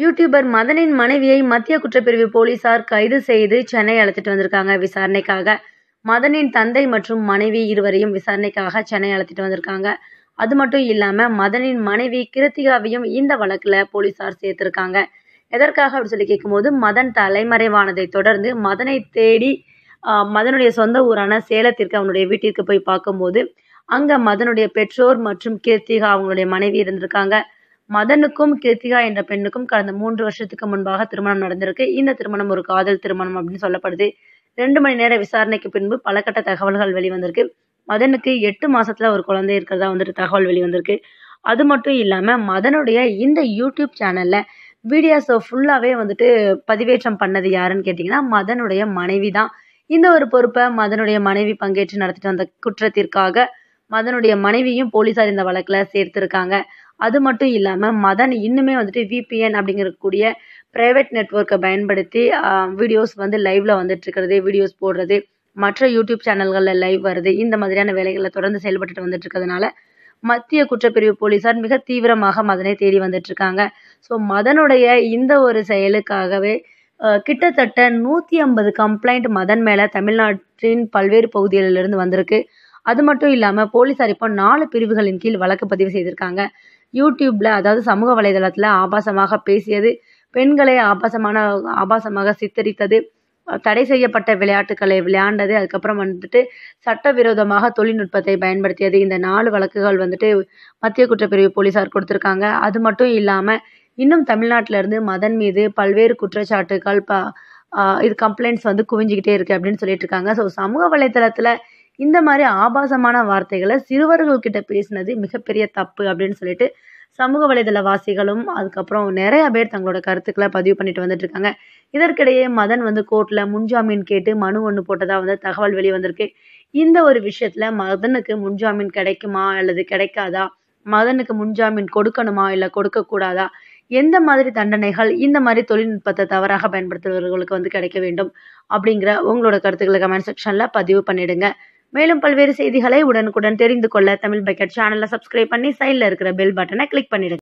YouTuber மதனின் மனைவியை மத்திய குற்றப்பிரிவு போலீசார் கைது செய்து சென்னை அழைத்துட்டு வந்திருக்காங்க விசாரணைக்காக மதனின் தந்தை மற்றும் மனைவி இருவரையும் விசாரணைக்காக சென்னை அழைத்துட்டு வந்திருக்காங்க அது மட்டும் இல்லாமல் மதனின் மனைவி கிருத்திகாவையும் இந்த வழக்கில் போலீசார் சேர்த்திருக்காங்க எதற்காக அப்படின்னு சொல்லி கேட்கும்போது மதன் தலைமறைவானதை தொடர்ந்து மதனை தேடி மதனுடைய சொந்த ஊரான சேலத்திற்கு அவனுடைய வீட்டிற்கு போய் பார்க்கும்போது அங்கே மதனுடைய பெற்றோர் மற்றும் கீர்த்திகா அவங்களுடைய மனைவி இருந்திருக்காங்க மதனுக்கும் கிருத்திகா என்ற பெண்ணுக்கும் கடந்த மூன்று வருஷத்துக்கு முன்பாக திருமணம் நடந்திருக்கு இந்த திருமணம் ஒரு காதல் திருமணம் அப்படின்னு சொல்லப்படுது ரெண்டு மணி நேர விசாரணைக்கு பின்பு பல கட்ட தகவல்கள் வெளிவந்திருக்கு மதனுக்கு எட்டு மாசத்துல ஒரு குழந்தை இருக்கிறதா வந்துட்டு தகவல் வெளிவந்திருக்கு அது மட்டும் இல்லாமல் மதனுடைய இந்த யூடியூப் சேனலில் வீடியோஸை ஃபுல்லாகவே வந்துட்டு பதிவேற்றம் பண்ணது யாருன்னு கேட்டிங்கன்னா மதனுடைய மனைவி தான் இந்த ஒரு பொறுப்பை மதனுடைய மனைவி பங்கேற்று நடத்திட்டு வந்த குற்றத்திற்காக மதனுடைய மனைவியும் போலீசார் இந்த வழக்கில் சேர்த்துருக்காங்க அது மட்டும் இல்லாமல் மதன் இன்னுமே வந்துட்டு விபிஎன் அப்படிங்கக்கூடிய ப்ரைவேட் நெட்ஒர்க்கை பயன்படுத்தி வீடியோஸ் வந்து லைவ்ல வந்துட்டு இருக்கிறது வீடியோஸ் போடுறது மற்ற யூடியூப் சேனல்களில் லைவ் வருது இந்த மாதிரியான வேலைகளை தொடர்ந்து செயல்பட்டு வந்துட்டு இருக்கிறதுனால மத்திய குற்றப்பிரிவு போலீசார் மிக தீவிரமாக மதனை தேடி வந்துட்டு இருக்காங்க ஸோ மதனுடைய இந்த ஒரு செயலுக்காகவே கிட்டத்தட்ட நூற்றி ஐம்பது கம்ப்ளைண்ட் மதன் மேலே தமிழ்நாட்டின் பல்வேறு பகுதிகளிலிருந்து வந்திருக்கு அது மட்டும் இல்லாமல் போலீஸார் இப்போ நாலு பிரிவுகளின் கீழ் வழக்கு பதிவு செய்திருக்காங்க யூடியூப்பில் அதாவது சமூக வலைதளத்தில் ஆபாசமாக பேசியது பெண்களை ஆபாசமான ஆபாசமாக சித்தரித்தது தடை செய்யப்பட்ட விளையாட்டுகளை விளையாண்டது அதுக்கப்புறம் வந்துட்டு சட்டவிரோதமாக தொழில்நுட்பத்தை பயன்படுத்தியது இந்த நாலு வழக்குகள் வந்துட்டு மத்திய குற்றப்பிரிவு போலீஸார் கொடுத்துருக்காங்க அது மட்டும் இல்லாமல் இன்னும் இருந்து மதன் மீது பல்வேறு குற்றச்சாட்டுகள் ப இது கம்ப்ளைண்ட்ஸ் வந்து குவிஞ்சிக்கிட்டே இருக்குது அப்படின்னு சொல்லிட்டு இருக்காங்க ஸோ சமூக வலைத்தளத்தில் இந்த மாதிரி ஆபாசமான வார்த்தைகளை சிறுவர்கள் கிட்ட பேசினது மிகப்பெரிய தப்பு அப்படின்னு சொல்லிட்டு சமூக வலைதள வாசிகளும் அதுக்கப்புறம் நிறைய பேர் தங்களோட கருத்துக்களை பதிவு பண்ணிட்டு வந்துட்டு இருக்காங்க இதற்கிடையே மதன் வந்து கோர்ட்ல முன்ஜாமீன் கேட்டு மனு ஒன்று போட்டதா வந்து தகவல் வெளிவந்திருக்கு இந்த ஒரு விஷயத்துல மதனுக்கு முன்ஜாமீன் கிடைக்குமா அல்லது கிடைக்காதா மதனுக்கு முன்ஜாமீன் கொடுக்கணுமா இல்லை கொடுக்க கூடாதா எந்த மாதிரி தண்டனைகள் இந்த மாதிரி தொழில்நுட்பத்தை தவறாக பயன்படுத்துபவர்களுக்கு வந்து கிடைக்க வேண்டும் அப்படிங்கிற உங்களோட கருத்துக்களை கமெண்ட் செக்ஷன்ல பதிவு பண்ணிடுங்க மேலும் பல்வேறு செய்திகளை உடனுக்குடன் தெரிந்து கொள்ள தமிழ் பக்கெட் சேனலை சப்ஸ்கிரைப் பண்ணி சைடில் இருக்கிற பெல் பட்டனை கிளிக் பண்ணிடுங்க